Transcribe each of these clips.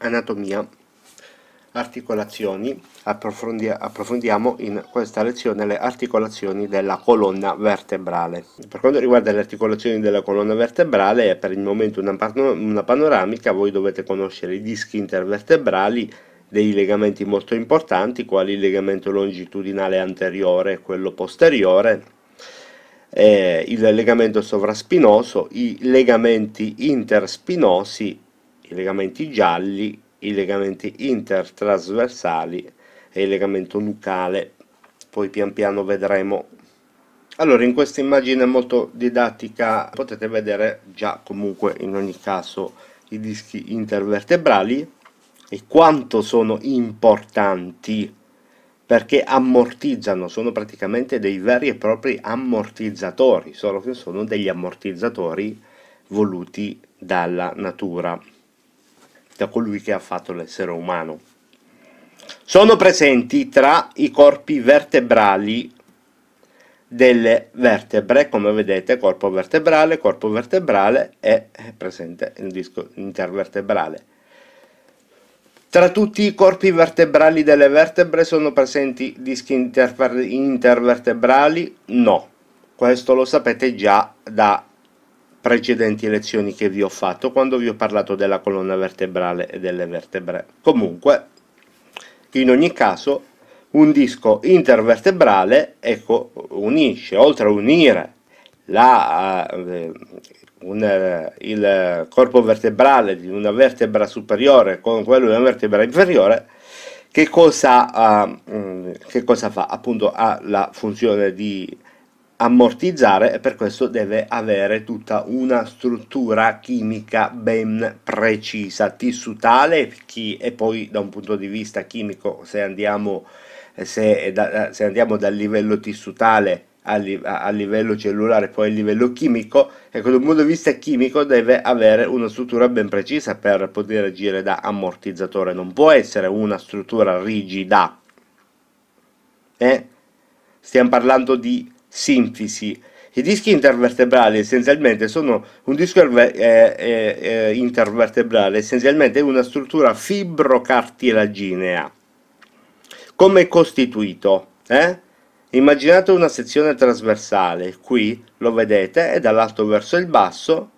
anatomia. Articolazioni. Approfondi approfondiamo in questa lezione le articolazioni della colonna vertebrale. Per quanto riguarda le articolazioni della colonna vertebrale, è per il momento una, una panoramica, voi dovete conoscere i dischi intervertebrali dei legamenti molto importanti, quali il legamento longitudinale anteriore e quello posteriore, eh, il legamento sovraspinoso, i legamenti interspinosi i legamenti gialli, i legamenti intertrasversali e il legamento nucale. Poi pian piano vedremo. Allora, in questa immagine molto didattica potete vedere già comunque in ogni caso i dischi intervertebrali e quanto sono importanti perché ammortizzano, sono praticamente dei veri e propri ammortizzatori, solo che sono degli ammortizzatori voluti dalla natura da colui che ha fatto l'essere umano. Sono presenti tra i corpi vertebrali delle vertebre, come vedete corpo vertebrale, corpo vertebrale e è presente il disco intervertebrale. Tra tutti i corpi vertebrali delle vertebre sono presenti dischi interver intervertebrali? No, questo lo sapete già da precedenti lezioni che vi ho fatto quando vi ho parlato della colonna vertebrale e delle vertebre. Comunque, in ogni caso, un disco intervertebrale ecco, unisce, oltre a unire la, eh, un, eh, il corpo vertebrale di una vertebra superiore con quello di una vertebra inferiore, che cosa, eh, che cosa fa? Appunto ha la funzione di ammortizzare e per questo deve avere tutta una struttura chimica ben precisa, tissutale e poi da un punto di vista chimico se andiamo, eh, se, se andiamo dal livello tissutale a, livello cellulare poi a livello chimico ecco un punto di vista chimico deve avere una struttura ben precisa per poter agire da ammortizzatore non può essere una struttura rigida eh? stiamo parlando di sinfisi. I dischi intervertebrali essenzialmente sono un disco eh, eh, eh, intervertebrale, essenzialmente una struttura fibrocartilaginea. Come è costituito? Eh? Immaginate una sezione trasversale, qui lo vedete, è dall'alto verso il basso,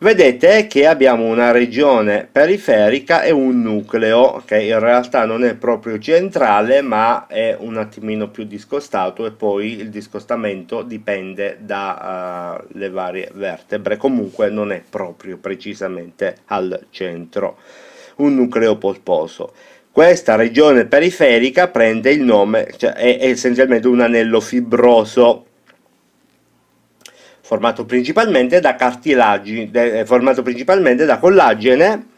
vedete che abbiamo una regione periferica e un nucleo che in realtà non è proprio centrale ma è un attimino più discostato e poi il discostamento dipende dalle eh, uh, varie vertebre comunque non è proprio precisamente al centro un nucleo polposo questa regione periferica prende il nome cioè è, è essenzialmente un anello fibroso formato principalmente da cartilagine, eh, formato principalmente da collagene